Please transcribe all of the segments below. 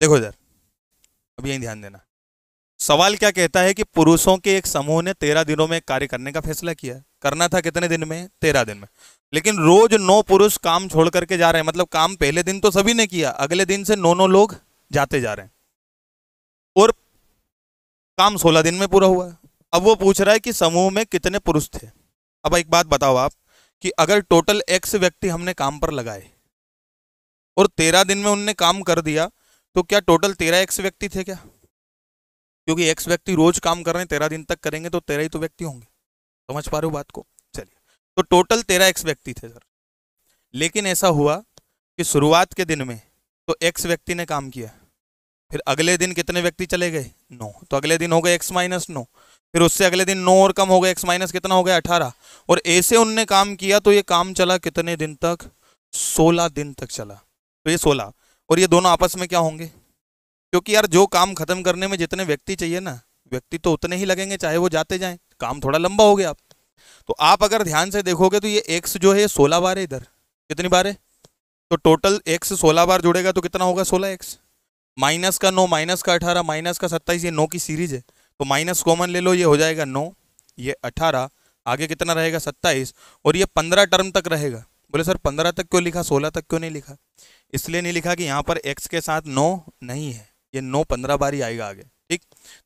देखो इधर अब यही ध्यान देना सवाल क्या कहता है कि पुरुषों के एक समूह ने तेरह दिनों में कार्य करने का फैसला किया करना था कितने दिन में तेरह दिन में लेकिन रोज नौ पुरुष काम छोड़ करके जा रहे हैं मतलब काम पहले दिन तो सभी ने किया अगले दिन से नौ नौ लोग जाते जा रहे हैं और काम सोलह दिन में पूरा हुआ अब वो पूछ रहा है कि समूह में कितने पुरुष थे अब एक बात बताओ आप कि अगर टोटल एक्स व्यक्ति हमने काम पर लगाए और तेरह दिन में उनने काम कर दिया तो क्या टोटल तेरह एक्स व्यक्ति थे क्या क्योंकि एक्स व्यक्ति रोज काम कर रहे हैं तेरह दिन तक करेंगे तो तेरह ही तो व्यक्ति होंगे समझ पा रहे हो बात को चलिए तो टोटल तेरह एक्स व्यक्ति थे सर लेकिन ऐसा हुआ कि शुरुआत के दिन में तो एक्स व्यक्ति ने काम किया फिर अगले दिन कितने व्यक्ति चले गए नौ तो अगले दिन हो गए एक्स माइनस नौ फिर उससे अगले दिन नौ और कम हो गए एक्स माइनस कितना हो गया अठारह और ऐसे उनने काम किया तो ये काम चला कितने दिन तक सोलह दिन तक चला तो ये सोलह और ये दोनों आपस में क्या होंगे क्योंकि यार जो काम खत्म करने में जितने व्यक्ति चाहिए ना व्यक्ति तो उतने ही लगेंगे चाहे वो जाते जाएं काम थोड़ा लंबा हो गया आप तो आप अगर ध्यान से देखोगे तो ये एक्स जो है सोलह बार है इधर कितनी बार है तो टोटल एक्स सोलह बार जुड़ेगा तो कितना होगा सोलह एक्स माइनस का नौ माइनस का अठारह माइनस का सत्ताईस ये नौ की सीरीज है तो माइनस कॉमन ले लो ये हो जाएगा नौ ये अठारह आगे कितना रहेगा सत्ताईस और ये पंद्रह टर्म तक रहेगा बोले सर पंद्रह तक क्यों लिखा सोलह तक क्यों नहीं लिखा इसलिए नहीं लिखा कि यहाँ पर x के साथ नो नहीं है ये नो पंद्रह बार ही आएगा आगे ठीक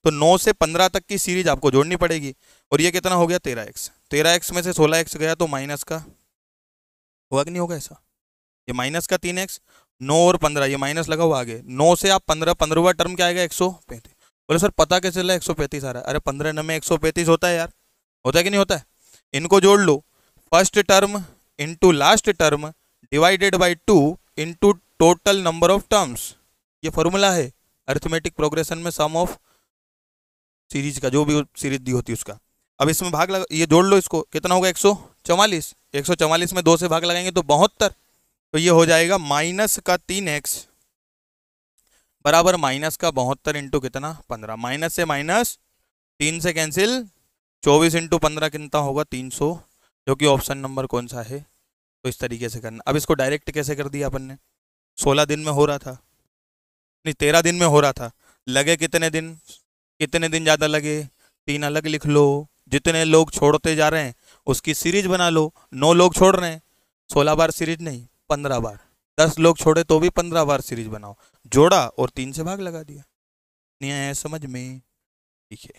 तो नौ से पंद्रह तक की सीरीज आपको जोड़नी पड़ेगी और ये कितना हो गया तेरह एक्स तेरह एक्स में से सोलह एक्स गया तो माइनस का हुआ कि नहीं होगा ऐसा ये माइनस का तीन एक्स नौ और पंद्रह ये माइनस लगा हुआ आगे नौ से आप पंद्रह पंद्रहवा टर्म क्या आएगा एक सौ पैंतीस बोले सर पता कैसे चला एक सौ पैंतीस आ रहा है अरे पंद्रह नंबर एक सौ पैंतीस होता है यार होता है कि नहीं होता है इनको जोड़ लो first term into last term divided by two into total number of terms ये फॉर्मूला है अर्थमेटिक प्रोग्रेशन में सम ऑफ सीरीज का जो भी सीरीज दी होती है उसका अब इसमें भाग लगा ये जोड़ लो इसको कितना होगा एक सौ चवालीस एक सौ चवालीस में दो से भाग लगाएंगे तो बहत्तर तो ये हो जाएगा माइनस का तीन एक्स बराबर माइनस का बहत्तर इंटू कितना पंद्रह माइनस से माइनस तीन से कैंसिल चौबीस इंटू पंद्रह कितना होगा तीन सौ जो कि ऑप्शन नंबर कौन सा है तो इस तरीके से करना अब इसको डायरेक्ट कैसे कर दिया अपन ने सोलह दिन में हो रहा था नहीं तेरह दिन में हो रहा था लगे कितने दिन कितने दिन ज़्यादा लगे तीन अलग लिख लो जितने लोग छोड़ते जा रहे हैं उसकी सीरीज बना लो नौ लोग छोड़ रहे हैं सोलह बार सीरीज नहीं पंद्रह बार दस लोग छोड़े तो भी पंद्रह बार सीरीज बनाओ जोड़ा और तीन से भाग लगा दिया नहीं आया समझ में ठीक है